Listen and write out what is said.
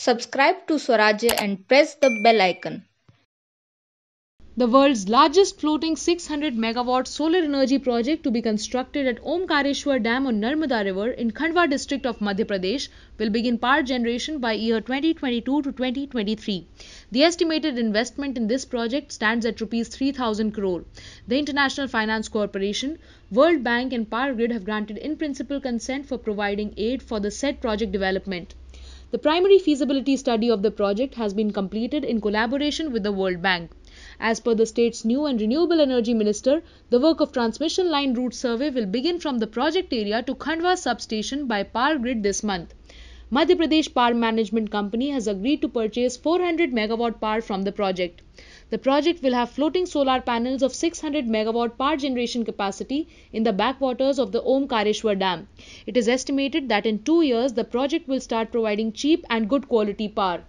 Subscribe to Swarajya and press the bell icon. The world's largest floating 600 megawatt solar energy project to be constructed at Omkareshwar Dam on Narmada River in Khandwa district of Madhya Pradesh will begin power generation by year 2022 to 2023. The estimated investment in this project stands at rupees 3000 crore. The International Finance Corporation, World Bank and Power Grid have granted in principle consent for providing aid for the said project development. The primary feasibility study of the project has been completed in collaboration with the World Bank. As per the state's new and renewable energy minister, the work of transmission line route survey will begin from the project area to Khandwa substation by Power Grid this month. Madhya Pradesh Power Management Company has agreed to purchase 400 megawatt power from the project. The project will have floating solar panels of 600 megawatt power generation capacity in the backwaters of the Omkareshwar Dam. It is estimated that in two years the project will start providing cheap and good quality power.